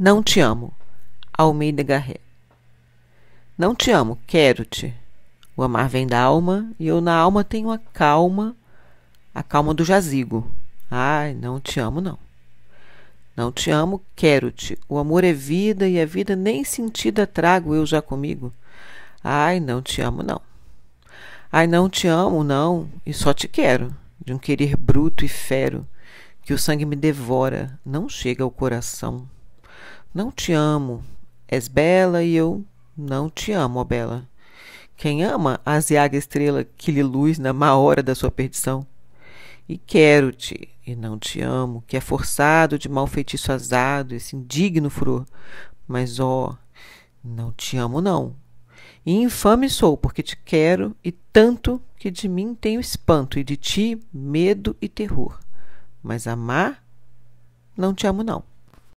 Não te amo. Almeida Garré. Não te amo, quero-te. O amar vem da alma e eu na alma tenho a calma, a calma do jazigo. Ai, não te amo, não. Não te amo, quero-te. O amor é vida e a vida nem sentida trago eu já comigo. Ai, não te amo, não. Ai, não te amo, não, e só te quero, de um querer bruto e fero, que o sangue me devora, não chega ao coração. Não te amo, és bela e eu não te amo, ó bela. Quem ama, aziaga estrela que lhe luz na má hora da sua perdição. E quero-te, e não te amo, que é forçado de mau feitiço azado, esse indigno furor. Mas, ó, não te amo, não. E infame sou, porque te quero, e tanto que de mim tenho espanto, e de ti medo e terror. Mas amar, não te amo, não.